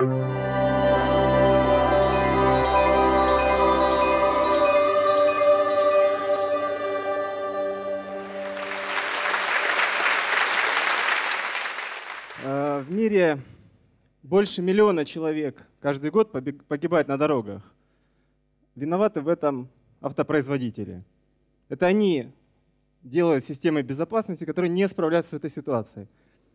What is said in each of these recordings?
Э, в мире больше миллиона человек каждый год погибает на дорогах. Виноваты в этом автопроизводители. Это они делают системы безопасности, которые не справляются с этой ситуацией.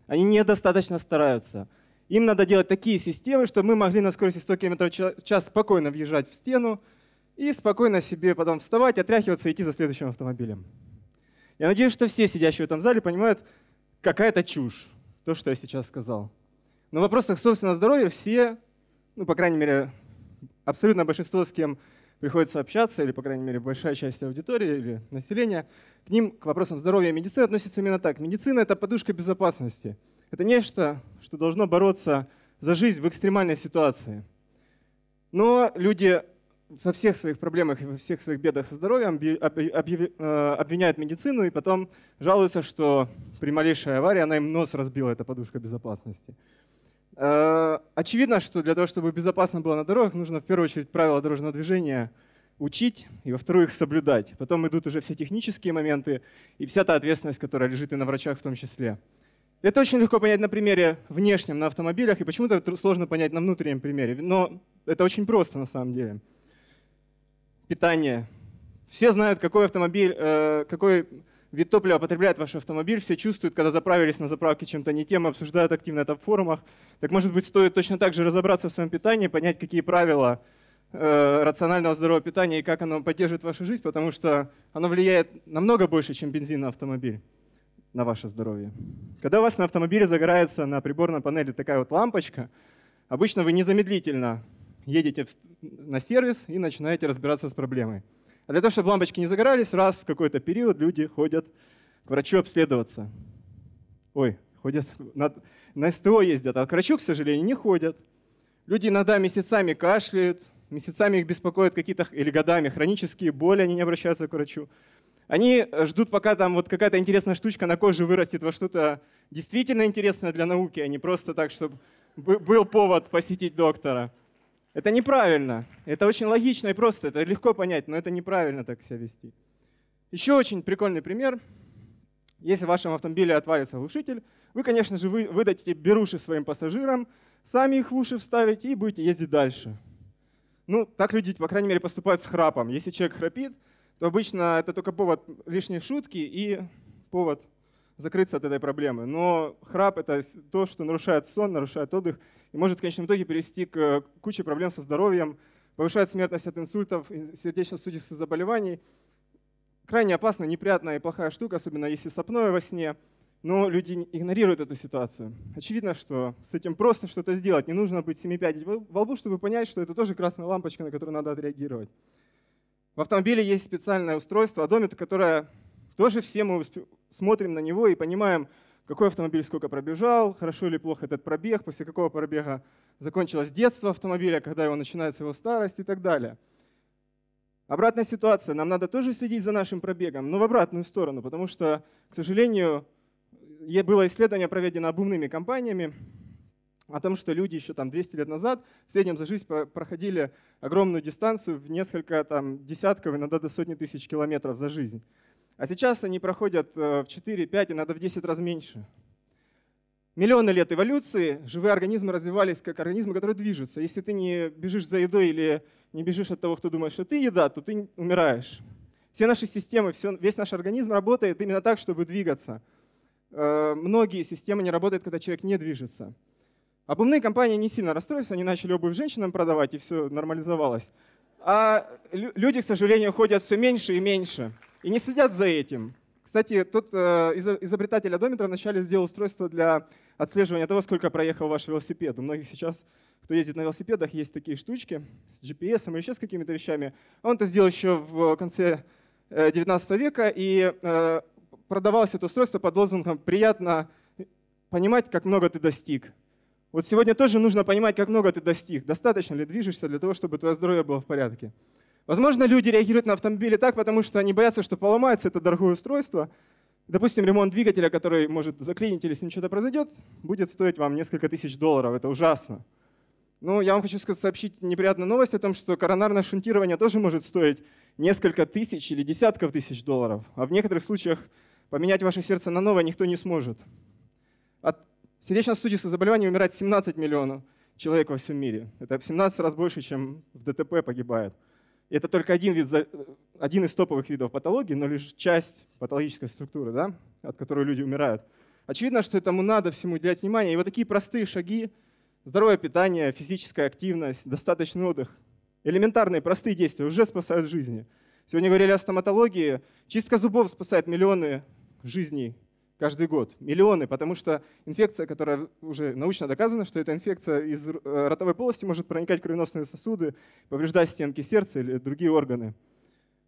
Они недостаточно стараются. Им надо делать такие системы, чтобы мы могли на скорости 100 км в час спокойно въезжать в стену и спокойно себе потом вставать, отряхиваться и идти за следующим автомобилем. Я надеюсь, что все сидящие в этом зале понимают, какая это чушь, то, что я сейчас сказал. Но в вопросах собственного здоровья все, ну, по крайней мере, абсолютно большинство, с кем приходится общаться, или, по крайней мере, большая часть аудитории или населения, к ним, к вопросам здоровья и медицины относятся именно так. Медицина — это подушка безопасности — это нечто, что должно бороться за жизнь в экстремальной ситуации. Но люди во всех своих проблемах и во всех своих бедах со здоровьем э, обвиняют медицину и потом жалуются, что при малейшей аварии она им нос разбила, эта подушка безопасности. Э, очевидно, что для того, чтобы безопасно было на дорогах, нужно в первую очередь правила дорожного движения учить и, во вторую их соблюдать. Потом идут уже все технические моменты и вся та ответственность, которая лежит и на врачах в том числе. Это очень легко понять на примере внешнем, на автомобилях, и почему-то сложно понять на внутреннем примере. Но это очень просто на самом деле. Питание. Все знают, какой автомобиль, э, какой вид топлива потребляет ваш автомобиль, все чувствуют, когда заправились на заправке чем-то не тем, обсуждают активно это в форумах. Так может быть, стоит точно так же разобраться в своем питании, понять, какие правила э, рационального здорового питания и как оно поддерживает вашу жизнь, потому что оно влияет намного больше, чем бензин на автомобиль на ваше здоровье. Когда у вас на автомобиле загорается на приборной панели такая вот лампочка, обычно вы незамедлительно едете на сервис и начинаете разбираться с проблемой. А для того, чтобы лампочки не загорались, раз в какой-то период люди ходят к врачу обследоваться. Ой, ходят на, на СТО ездят, а к врачу, к сожалению, не ходят. Люди иногда месяцами кашляют, месяцами их беспокоят какие-то, или годами, хронические боли, они не обращаются к врачу. Они э, ждут, пока там вот какая-то интересная штучка на коже вырастет во что-то действительно интересное для науки, а не просто так, чтобы был повод посетить доктора. Это неправильно. Это очень логично и просто. Это легко понять, но это неправильно так себя вести. Еще очень прикольный пример. Если в вашем автомобиле отвалится глушитель, вы, конечно же, вы выдадите беруши своим пассажирам, сами их в уши вставите и будете ездить дальше. Ну, так люди, по крайней мере, поступают с храпом. Если человек храпит, то обычно это только повод лишней шутки и повод закрыться от этой проблемы. Но храп — это то, что нарушает сон, нарушает отдых и может в конечном итоге привести к куче проблем со здоровьем, повышает смертность от инсультов, сердечно-сосудистых заболеваний. Крайне опасная, неприятная и плохая штука, особенно если сопное во сне. Но люди игнорируют эту ситуацию. Очевидно, что с этим просто что-то сделать. Не нужно быть 7-5 во лбу, чтобы понять, что это тоже красная лампочка, на которую надо отреагировать. В автомобиле есть специальное устройство, одометр, а которое тоже все мы смотрим на него и понимаем, какой автомобиль сколько пробежал, хорошо или плохо этот пробег, после какого пробега закончилось детство автомобиля, когда его начинается его старость и так далее. Обратная ситуация. Нам надо тоже следить за нашим пробегом, но в обратную сторону, потому что, к сожалению, было исследование, проведено обувными компаниями, о том, что люди еще там 200 лет назад в среднем за жизнь проходили огромную дистанцию в несколько там, десятков, иногда до сотни тысяч километров за жизнь. А сейчас они проходят э, в 4, 5, иногда в 10 раз меньше. Миллионы лет эволюции, живые организмы развивались как организмы, которые движутся. Если ты не бежишь за едой или не бежишь от того, кто думает, что ты еда, то ты умираешь. Все наши системы, все, весь наш организм работает именно так, чтобы двигаться. Э, многие системы не работают, когда человек не движется. Обувные компании не сильно расстроились, они начали обувь женщинам продавать, и все нормализовалось. А люди, к сожалению, ходят все меньше и меньше, и не следят за этим. Кстати, тот э, изобретатель одометра вначале сделал устройство для отслеживания того, сколько проехал ваш велосипед. У многих сейчас, кто ездит на велосипедах, есть такие штучки с GPS и еще с какими-то вещами. А он это сделал еще в конце 19 э, века, и э, продавалось это устройство под лозунгом «приятно понимать, как много ты достиг». Вот сегодня тоже нужно понимать, как много ты достиг. Достаточно ли движешься для того, чтобы твое здоровье было в порядке? Возможно, люди реагируют на автомобили так, потому что они боятся, что поломается это дорогое устройство. Допустим, ремонт двигателя, который может заклинить или с ним что-то произойдет, будет стоить вам несколько тысяч долларов. Это ужасно. Ну, я вам хочу сообщить неприятную новость о том, что коронарное шунтирование тоже может стоить несколько тысяч или десятков тысяч долларов. А в некоторых случаях поменять ваше сердце на новое никто не сможет сердечно-сосудистых заболеваний умирает 17 миллионов человек во всем мире. Это в 17 раз больше, чем в ДТП погибает. И это только один, вид, э, один из топовых видов патологии, но лишь часть патологической структуры, да, от которой люди умирают. Очевидно, что этому надо всему уделять внимание. И вот такие простые шаги – здоровое питание, физическая активность, достаточный отдых – элементарные, простые действия уже спасают жизни. Сегодня говорили о стоматологии. Чистка зубов спасает миллионы жизней каждый год. Миллионы, потому что инфекция, которая уже научно доказана, что эта инфекция из э, ротовой полости может проникать в кровеносные сосуды, повреждать стенки сердца или другие органы.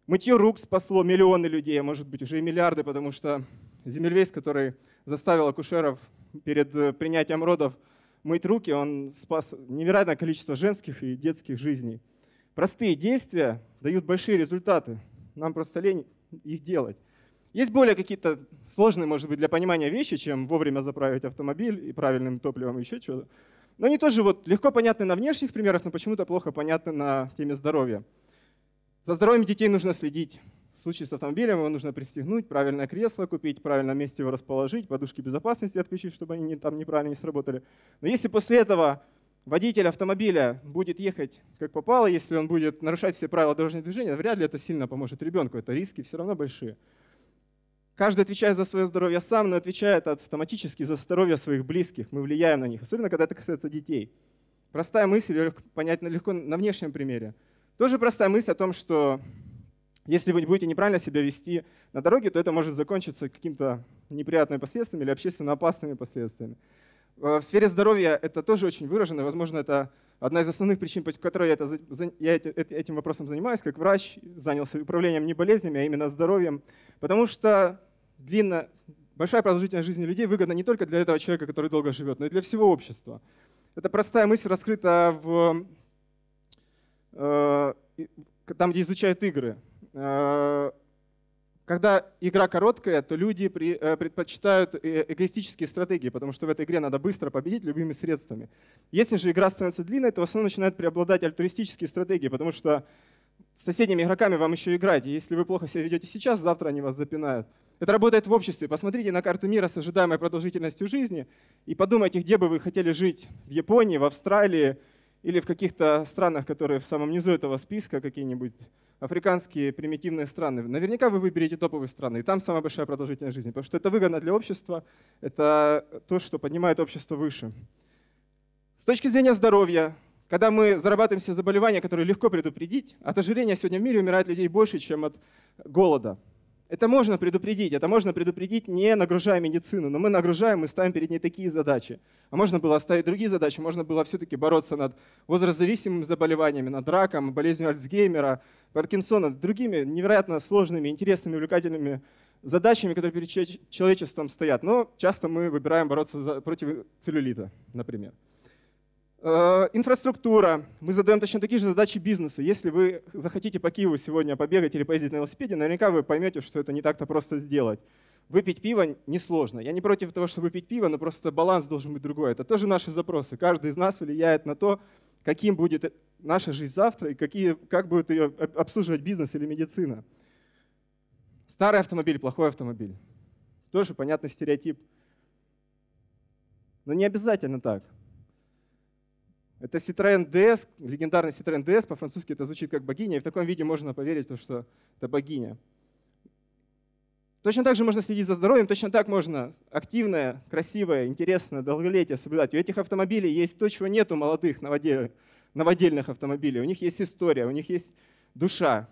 Мытье рук спасло миллионы людей, а может быть уже и миллиарды, потому что земельвейс, который заставил акушеров перед э, принятием родов мыть руки, он спас невероятное количество женских и детских жизней. Простые действия дают большие результаты. Нам просто лень их делать. Есть более какие-то сложные, может быть, для понимания вещи, чем вовремя заправить автомобиль и правильным топливом и еще что-то. Но они тоже вот легко понятны на внешних примерах, но почему-то плохо понятны на теме здоровья. За здоровьем детей нужно следить. В случае с автомобилем его нужно пристегнуть, правильное кресло купить, правильно месте его расположить, подушки безопасности отключить, чтобы они там неправильно не сработали. Но если после этого водитель автомобиля будет ехать как попало, если он будет нарушать все правила дорожного движения, вряд ли это сильно поможет ребенку, это риски все равно большие. Каждый отвечает за свое здоровье сам, но отвечает автоматически за здоровье своих близких. Мы влияем на них, особенно когда это касается детей. Простая мысль, понять легко на внешнем примере. Тоже простая мысль о том, что если вы будете неправильно себя вести на дороге, то это может закончиться каким-то неприятными последствиями или общественно опасными последствиями. Э, в сфере здоровья это тоже очень выражено. Возможно, это одна из основных причин, по которой я, это, я этим вопросом занимаюсь, как врач, занялся управлением не болезнями, а именно здоровьем. Потому что длинно, большая продолжительность жизни людей выгодна не только для этого человека, который долго живет, но и для всего общества. Это простая мысль раскрыта в, э, там, где изучают игры. Э, когда игра короткая, то люди э, предпочитают э, эгоистические стратегии, потому что в этой игре надо быстро победить любыми средствами. Если же игра становится длинной, то в основном начинают преобладать альтруистические стратегии, потому что с соседними игроками вам еще играть. И если вы плохо себя ведете сейчас, завтра они вас запинают. Это работает в обществе. Посмотрите на карту мира с ожидаемой продолжительностью жизни и подумайте, где бы вы хотели жить. В Японии, в Австралии или в каких-то странах, которые в самом низу этого списка, какие-нибудь африканские примитивные страны. Наверняка вы выберете топовые страны, и там самая большая продолжительность жизни, потому что это выгодно для общества, это то, что поднимает общество выше. С точки зрения здоровья, когда мы зарабатываем все заболевания, которые легко предупредить, от ожирения сегодня в мире умирает людей больше, чем от голода. Это можно предупредить, это можно предупредить, не нагружая медицину, но мы нагружаем и ставим перед ней такие задачи. А можно было оставить другие задачи, можно было все-таки бороться над возрастзависимыми заболеваниями, над раком, болезнью Альцгеймера, Паркинсона, другими невероятно сложными, интересными, увлекательными задачами, которые перед человечеством стоят. Но часто мы выбираем бороться против целлюлита, например. Э, инфраструктура. Мы задаем точно такие же задачи бизнесу. Если вы захотите по Киеву сегодня побегать или поездить на велосипеде, наверняка вы поймете, что это не так-то просто сделать. Выпить пиво несложно. Я не против того, чтобы выпить пиво, но просто баланс должен быть другой. Это тоже наши запросы. Каждый из нас влияет на то, каким будет наша жизнь завтра и какие, как будет ее обслуживать бизнес или медицина. Старый автомобиль, плохой автомобиль. Тоже понятный стереотип. Но не обязательно так. Это Citroën DS, легендарный Citroën DS, по-французски это звучит как богиня, и в таком виде можно поверить, что это богиня. Точно так же можно следить за здоровьем, точно так можно активное, красивое, интересное долголетие соблюдать. У этих автомобилей есть то, чего нет у молодых новодельных автомобилей. У них есть история, у них есть душа.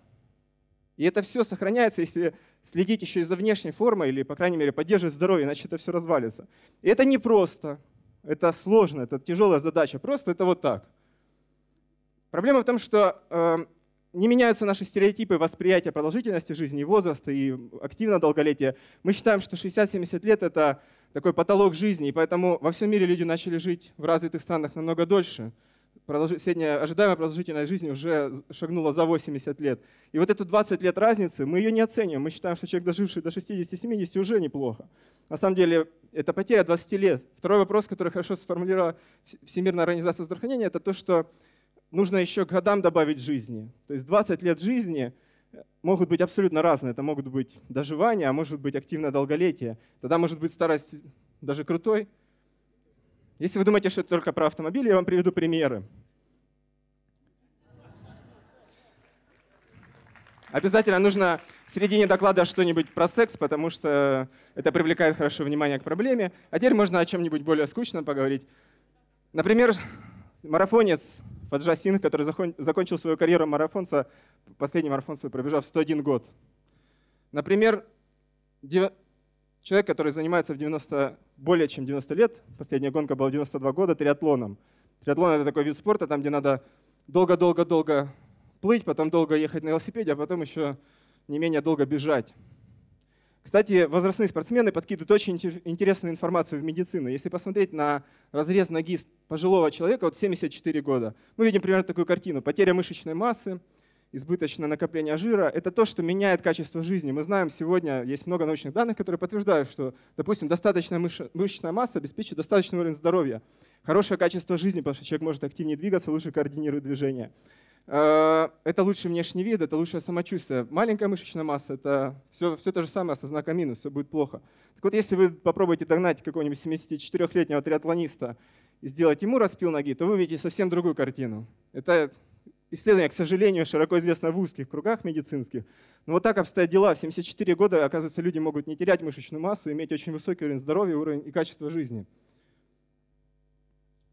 И это все сохраняется, если следить еще и за внешней формой или, по крайней мере, поддерживать здоровье, иначе это все развалится. И это непросто. просто. Это сложно, это тяжелая задача. Просто это вот так. Проблема в том, что э, не меняются наши стереотипы восприятия продолжительности жизни, и возраста и активного долголетия. Мы считаем, что 60-70 лет — это такой потолок жизни, и поэтому во всем мире люди начали жить в развитых странах намного дольше. Продолжи... Средняя ожидаемая продолжительность жизни уже шагнула за 80 лет. И вот эту 20 лет разницы мы ее не оценим. Мы считаем, что человек, доживший до 60-70, уже неплохо. На самом деле это потеря 20 лет. Второй вопрос, который хорошо сформулировала Всемирная организация здравоохранения, это то, что нужно еще к годам добавить жизни. То есть 20 лет жизни э, могут быть абсолютно разные. Это могут быть доживания, а может быть активное долголетие. Тогда может быть старость даже крутой. Если вы думаете, что это только про автомобили, я вам приведу примеры. Обязательно нужно в середине доклада что-нибудь про секс, потому что это привлекает хорошо внимание к проблеме. А теперь можно о чем-нибудь более скучном поговорить. Например, марафонец Фаджа Синг, который закончил свою карьеру марафонца, последний марафон свой пробежав 101 год. Например, человек, который занимается в 90, более чем 90 лет, последняя гонка была в 92 года, триатлоном. Триатлон — это такой вид спорта, там, где надо долго-долго-долго плыть, потом долго ехать на велосипеде, а потом еще не менее долго бежать. Кстати, возрастные спортсмены подкидывают очень интересную информацию в медицину. Если посмотреть на разрез ноги пожилого человека, вот 74 года, мы видим примерно такую картину. Потеря мышечной массы, избыточное накопление жира – это то, что меняет качество жизни. Мы знаем сегодня, есть много научных данных, которые подтверждают, что, допустим, достаточная мышечная масса обеспечит достаточный уровень здоровья, хорошее качество жизни, потому что человек может активнее двигаться, лучше координирует движение. Э, это лучший внешний вид, это лучшее самочувствие. Маленькая мышечная масса — это все, все то же самое со знаком минус, все будет плохо. Так вот, если вы попробуете догнать какого-нибудь 74-летнего триатлониста и сделать ему распил ноги, то вы увидите совсем другую картину. Это исследование, к сожалению, широко известно в узких кругах медицинских. Но вот так обстоят дела. В 74 года, оказывается, люди могут не терять мышечную массу, иметь очень высокий уровень здоровья уровень и качество жизни.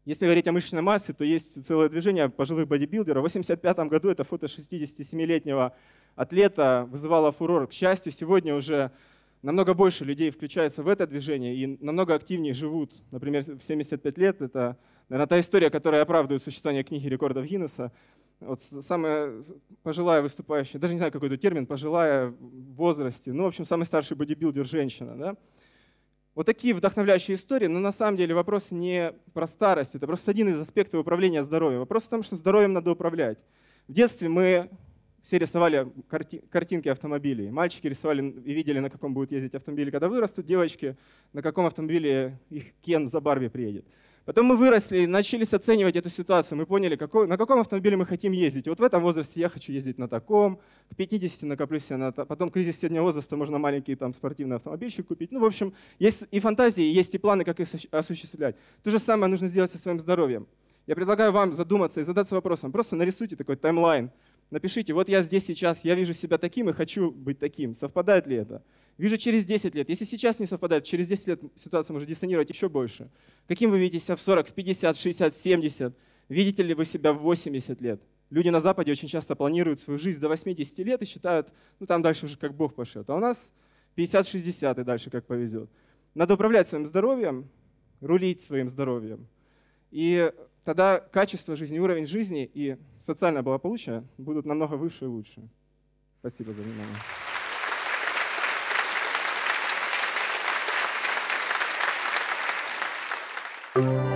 Если говорить о мышечной массе, то есть целое движение пожилых бодибилдеров. В 1985 году это фото 67-летнего атлета вызывало фурор. К счастью, сегодня уже намного больше людей включается в это движение и намного активнее живут. Например, в 75 лет это, наверное, та история, которая оправдывает существование книги рекордов Гиннесса. Вот самая пожилая выступающая, даже не знаю, какой это термин, пожилая в возрасте, ну, в общем, самый старший бодибилдер женщина, да? Вот такие вдохновляющие истории, но на самом деле вопрос не про старость, это просто один из аспектов управления здоровьем. Вопрос в том, что здоровьем надо управлять. В детстве мы все рисовали картинки автомобилей. Мальчики рисовали и видели, на каком будут ездить автомобили, когда вырастут. Девочки, на каком автомобиле их Кен за Барби приедет. Потом мы выросли, начались оценивать эту ситуацию, мы поняли, какой, на каком автомобиле мы хотим ездить. вот в этом возрасте я хочу ездить на таком, к 50 накоплю себе на потом кризис среднего возраста можно маленький там спортивный автомобильчик купить. Ну, в общем, есть и фантазии, есть и планы, как их осуществлять. То же самое нужно сделать со своим здоровьем. Я предлагаю вам задуматься и задаться вопросом. Просто нарисуйте такой таймлайн, Напишите, вот я здесь сейчас, я вижу себя таким и хочу быть таким. Совпадает ли это? Вижу через 10 лет. Если сейчас не совпадает, через 10 лет ситуация может диссонировать еще больше. Каким вы видите себя в 40, в 50, 60, 70? Видите ли вы себя в 80 лет? Люди на Западе очень часто планируют свою жизнь до 80 лет и считают, ну там дальше уже как Бог пошлет. А у нас 50-60 и дальше как повезет. Надо управлять своим здоровьем, рулить своим здоровьем. И тогда качество жизни, уровень жизни и социальное благополучие будут намного выше и лучше. Спасибо за внимание. thank you